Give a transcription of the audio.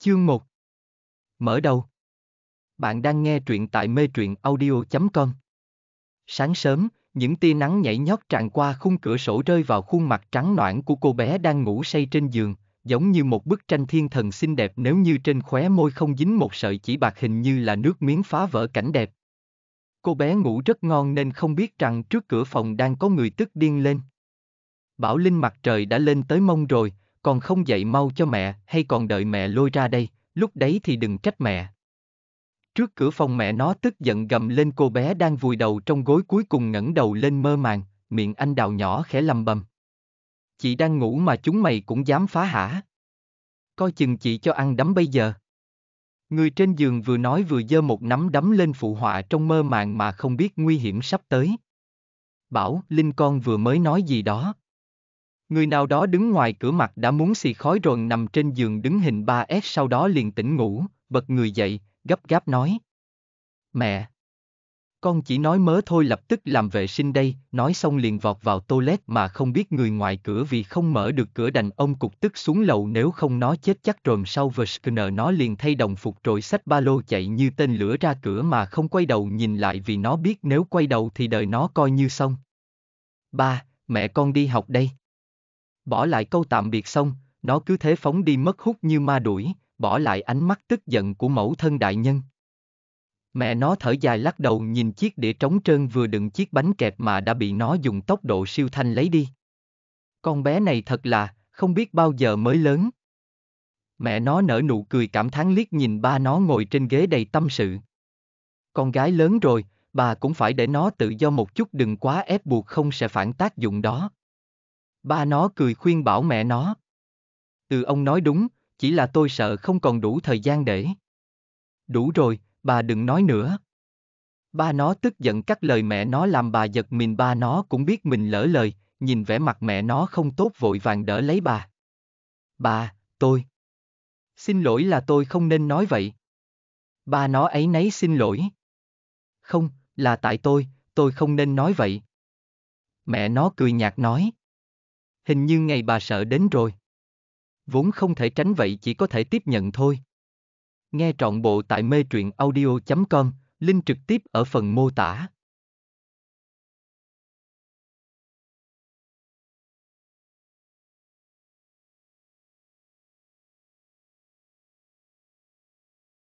Chương 1 Mở đầu Bạn đang nghe truyện tại mê truyện audio.com Sáng sớm, những tia nắng nhảy nhót tràn qua khung cửa sổ rơi vào khuôn mặt trắng noãn của cô bé đang ngủ say trên giường, giống như một bức tranh thiên thần xinh đẹp nếu như trên khóe môi không dính một sợi chỉ bạc hình như là nước miếng phá vỡ cảnh đẹp. Cô bé ngủ rất ngon nên không biết rằng trước cửa phòng đang có người tức điên lên. Bảo Linh mặt trời đã lên tới mông rồi, còn không dậy mau cho mẹ hay còn đợi mẹ lôi ra đây, lúc đấy thì đừng trách mẹ. Trước cửa phòng mẹ nó tức giận gầm lên cô bé đang vùi đầu trong gối cuối cùng ngẩng đầu lên mơ màng, miệng anh đào nhỏ khẽ lầm bầm. Chị đang ngủ mà chúng mày cũng dám phá hả? Coi chừng chị cho ăn đấm bây giờ. Người trên giường vừa nói vừa giơ một nắm đấm lên phụ họa trong mơ màng mà không biết nguy hiểm sắp tới. Bảo, Linh con vừa mới nói gì đó. Người nào đó đứng ngoài cửa mặt đã muốn xì khói rồi nằm trên giường đứng hình 3S sau đó liền tỉnh ngủ, bật người dậy, gấp gáp nói. Mẹ! Con chỉ nói mớ thôi lập tức làm vệ sinh đây, nói xong liền vọt vào toilet mà không biết người ngoài cửa vì không mở được cửa đành ông cục tức xuống lầu nếu không nó chết chắc rồi sau Verskinner nó liền thay đồng phục trội sách ba lô chạy như tên lửa ra cửa mà không quay đầu nhìn lại vì nó biết nếu quay đầu thì đời nó coi như xong. Ba, mẹ con đi học đây. Bỏ lại câu tạm biệt xong, nó cứ thế phóng đi mất hút như ma đuổi, bỏ lại ánh mắt tức giận của mẫu thân đại nhân. Mẹ nó thở dài lắc đầu nhìn chiếc đĩa trống trơn vừa đựng chiếc bánh kẹp mà đã bị nó dùng tốc độ siêu thanh lấy đi. Con bé này thật là, không biết bao giờ mới lớn. Mẹ nó nở nụ cười cảm thán liếc nhìn ba nó ngồi trên ghế đầy tâm sự. Con gái lớn rồi, bà cũng phải để nó tự do một chút đừng quá ép buộc không sẽ phản tác dụng đó. Ba nó cười khuyên bảo mẹ nó. Từ ông nói đúng, chỉ là tôi sợ không còn đủ thời gian để. Đủ rồi, bà đừng nói nữa. Ba nó tức giận cắt lời mẹ nó làm bà giật mình ba nó cũng biết mình lỡ lời, nhìn vẻ mặt mẹ nó không tốt vội vàng đỡ lấy bà. Bà, tôi. Xin lỗi là tôi không nên nói vậy. Ba nó ấy nấy xin lỗi. Không, là tại tôi, tôi không nên nói vậy. Mẹ nó cười nhạt nói. Hình như ngày bà sợ đến rồi. Vốn không thể tránh vậy chỉ có thể tiếp nhận thôi. Nghe trọn bộ tại mê truyện audio.com, link trực tiếp ở phần mô tả.